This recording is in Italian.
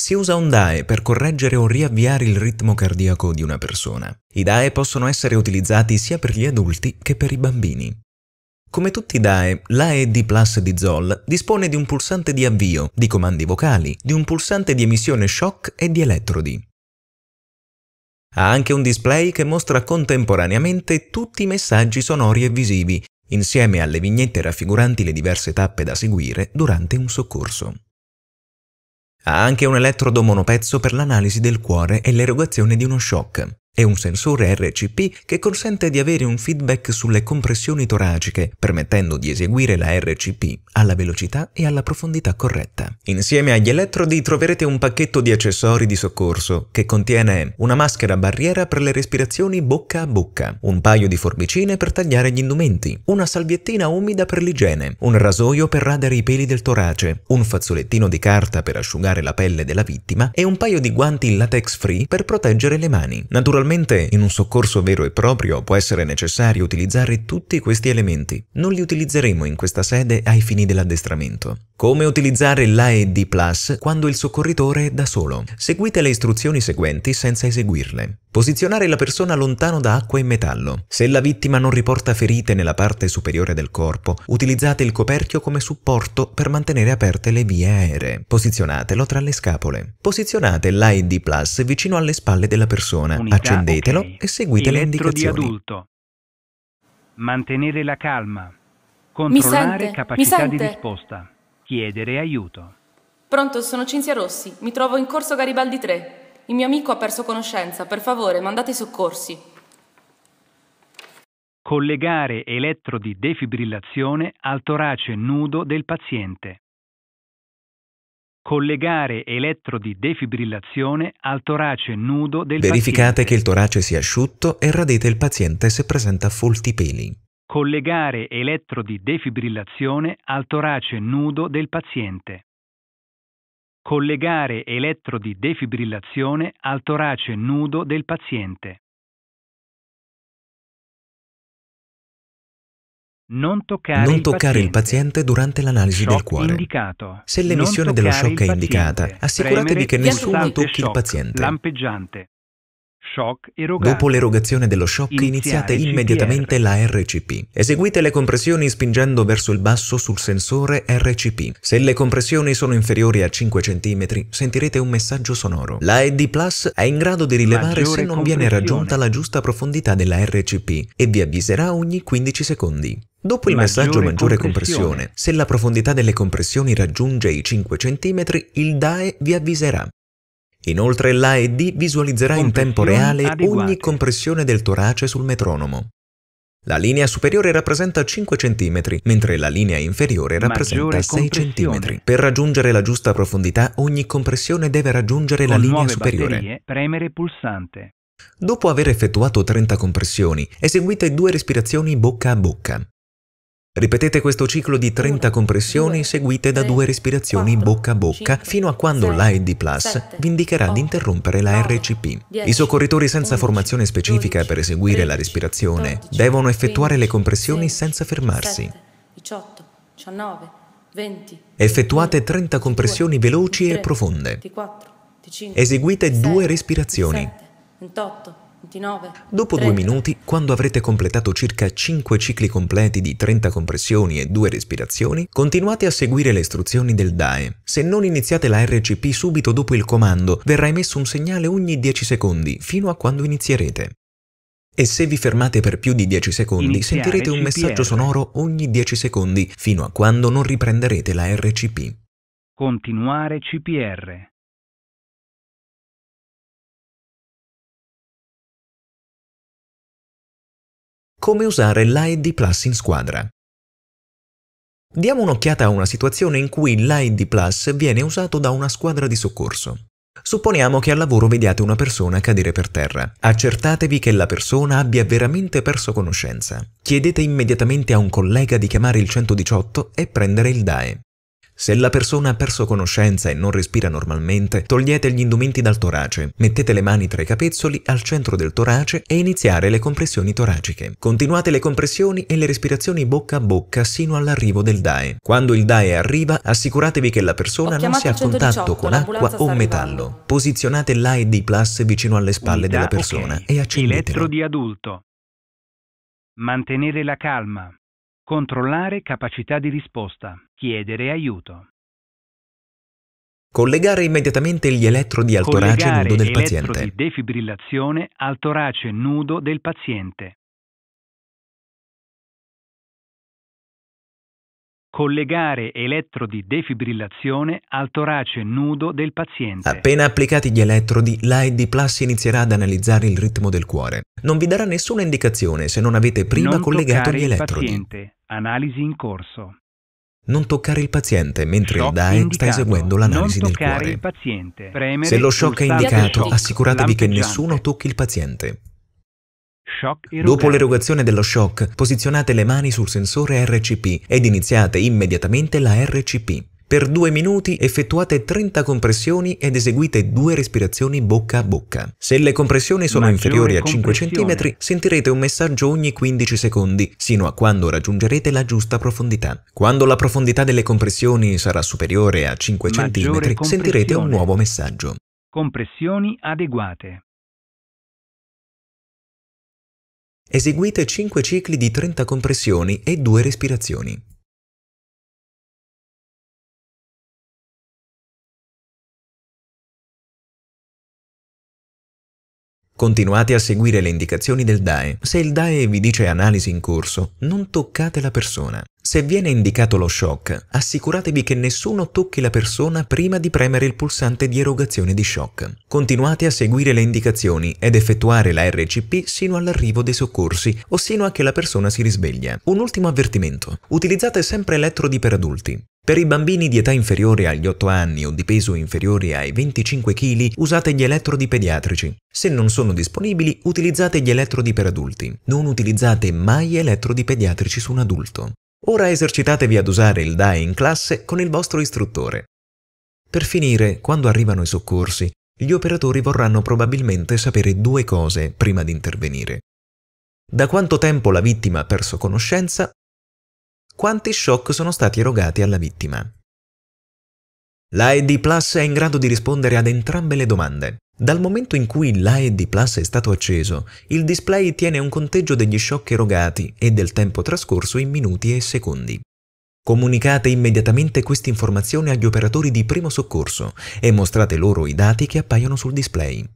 Si usa un DAE per correggere o riavviare il ritmo cardiaco di una persona. I DAE possono essere utilizzati sia per gli adulti che per i bambini. Come tutti i DAE, l'AED Plus di Zoll dispone di un pulsante di avvio, di comandi vocali, di un pulsante di emissione shock e di elettrodi. Ha anche un display che mostra contemporaneamente tutti i messaggi sonori e visivi, insieme alle vignette raffiguranti le diverse tappe da seguire durante un soccorso. Ha anche un elettrodo monopezzo per l'analisi del cuore e l'erogazione di uno shock. È un sensore RCP che consente di avere un feedback sulle compressioni toraciche, permettendo di eseguire la RCP alla velocità e alla profondità corretta. Insieme agli elettrodi troverete un pacchetto di accessori di soccorso che contiene una maschera barriera per le respirazioni bocca a bocca, un paio di forbicine per tagliare gli indumenti, una salviettina umida per l'igiene, un rasoio per radere i peli del torace, un fazzolettino di carta per asciugare la pelle della vittima e un paio di guanti latex free per proteggere le mani. Naturalmente Naturalmente, in un soccorso vero e proprio può essere necessario utilizzare tutti questi elementi. Non li utilizzeremo in questa sede ai fini dell'addestramento. Come utilizzare l'AED Plus quando il soccorritore è da solo? Seguite le istruzioni seguenti senza eseguirle. Posizionare la persona lontano da acqua e metallo. Se la vittima non riporta ferite nella parte superiore del corpo, utilizzate il coperchio come supporto per mantenere aperte le vie aeree. Posizionatelo tra le scapole. Posizionate l'ID Plus vicino alle spalle della persona, Unità, accendetelo okay. e seguite Elettro le indicazioni. Di adulto. Mantenere la calma. Controllare mi sente, capacità mi di risposta. Chiedere aiuto. Pronto, sono Cinzia Rossi. Mi trovo in corso Garibaldi 3. Il mio amico ha perso conoscenza, per favore, mandate i soccorsi. Collegare elettro di defibrillazione al torace nudo del paziente. Collegare elettro di defibrillazione al torace nudo del Verificate paziente. Verificate che il torace sia asciutto e radete il paziente se presenta folti peli. Collegare elettro di defibrillazione al torace nudo del paziente collegare elettro di defibrillazione al torace nudo del paziente. Non toccare, non toccare, il, paziente. durante l'analisi shock del cuore. Indicato. Se l'emissione dello shock è indicata, assicuratevi che nessuno tocchi il paziente. Lampeggiante. Dopo l'erogazione dello shock iniziate immediatamente la RCP. Eseguite le compressioni spingendo verso il basso sul sensore RCP. Se le compressioni sono inferiori a 5 cm sentirete un messaggio sonoro. La ED Plus è in grado di rilevare se non viene raggiunta la giusta profondità della RCP e vi avviserà ogni 15 secondi. Dopo il messaggio maggiore compressione, se la profondità delle compressioni raggiunge i 5 cm, il DAE vi avviserà. Inoltre l'AED visualizzerà in tempo reale adeguate. ogni compressione del torace sul metronomo. La linea superiore rappresenta 5 cm, mentre la linea inferiore rappresenta 6 cm. Per raggiungere la giusta profondità, ogni compressione deve raggiungere Con la linea superiore. Batterie, premere pulsante. Dopo aver effettuato 30 compressioni, eseguite due respirazioni bocca a bocca. Ripetete questo ciclo di 30 compressioni seguite da due respirazioni bocca a bocca fino a quando l'AED Plus vi indicherà di interrompere la RCP. I soccorritori senza formazione specifica per eseguire la respirazione devono effettuare le compressioni senza fermarsi. Effettuate 30 compressioni veloci e profonde. Eseguite due respirazioni. 28, 29. Dopo 30. due minuti, quando avrete completato circa 5 cicli completi di 30 compressioni e 2 respirazioni, continuate a seguire le istruzioni del DAE. Se non iniziate la RCP subito dopo il comando, verrà emesso un segnale ogni 10 secondi, fino a quando inizierete. E se vi fermate per più di 10 secondi, Iniziare sentirete un messaggio sonoro ogni 10 secondi, fino a quando non riprenderete la RCP. Continuare CPR. come usare l'ID Plus in squadra. Diamo un'occhiata a una situazione in cui l'ID Plus viene usato da una squadra di soccorso. Supponiamo che al lavoro vediate una persona cadere per terra. Accertatevi che la persona abbia veramente perso conoscenza. Chiedete immediatamente a un collega di chiamare il 118 e prendere il DAE. Se la persona ha perso conoscenza e non respira normalmente, togliete gli indumenti dal torace, mettete le mani tra i capezzoli al centro del torace e iniziare le compressioni toraciche. Continuate le compressioni e le respirazioni bocca a bocca sino all'arrivo del DAE. Quando il DAE arriva, assicuratevi che la persona non sia a contatto con acqua o metallo. Arrivando. Posizionate l'AED Plus vicino alle spalle Uda, della persona okay. e accendetelo. Elettro di adulto. Mantenere la calma. Controllare capacità di risposta. Chiedere aiuto. Collegare immediatamente gli elettrodi al Collegare torace nudo del paziente. Collegare elettrodi defibrillazione al torace nudo del paziente. collegare elettrodi defibrillazione al torace nudo del paziente. Appena applicati gli elettrodi, l'AID Plus inizierà ad analizzare il ritmo del cuore. Non vi darà nessuna indicazione se non avete prima non collegato gli elettrodi. Paziente. Analisi in corso. Non toccare il paziente mentre shock il DAE indicato. sta eseguendo l'analisi del cuore. Se lo shock è indicato, assicuratevi che nessuno tocchi il paziente. Dopo l'erogazione dello shock, posizionate le mani sul sensore RCP ed iniziate immediatamente la RCP. Per due minuti effettuate 30 compressioni ed eseguite due respirazioni bocca a bocca. Se le compressioni sono Maggiore inferiori a 5 cm, sentirete un messaggio ogni 15 secondi, sino a quando raggiungerete la giusta profondità. Quando la profondità delle compressioni sarà superiore a 5 cm, sentirete un nuovo messaggio. Compressioni adeguate. Eseguite 5 cicli di 30 compressioni e 2 respirazioni. Continuate a seguire le indicazioni del DAE. Se il DAE vi dice analisi in corso, non toccate la persona. Se viene indicato lo shock, assicuratevi che nessuno tocchi la persona prima di premere il pulsante di erogazione di shock. Continuate a seguire le indicazioni ed effettuare la RCP sino all'arrivo dei soccorsi o sino a che la persona si risveglia. Un ultimo avvertimento. Utilizzate sempre elettrodi per adulti. Per i bambini di età inferiore agli 8 anni o di peso inferiore ai 25 kg usate gli elettrodi pediatrici. Se non sono disponibili, utilizzate gli elettrodi per adulti. Non utilizzate mai elettrodi pediatrici su un adulto. Ora esercitatevi ad usare il DAE in classe con il vostro istruttore. Per finire, quando arrivano i soccorsi, gli operatori vorranno probabilmente sapere due cose prima di intervenire. Da quanto tempo la vittima ha perso conoscenza quanti shock sono stati erogati alla vittima. L'AED Plus è in grado di rispondere ad entrambe le domande. Dal momento in cui l'AED Plus è stato acceso, il display tiene un conteggio degli shock erogati e del tempo trascorso in minuti e secondi. Comunicate immediatamente questa informazione agli operatori di primo soccorso e mostrate loro i dati che appaiono sul display.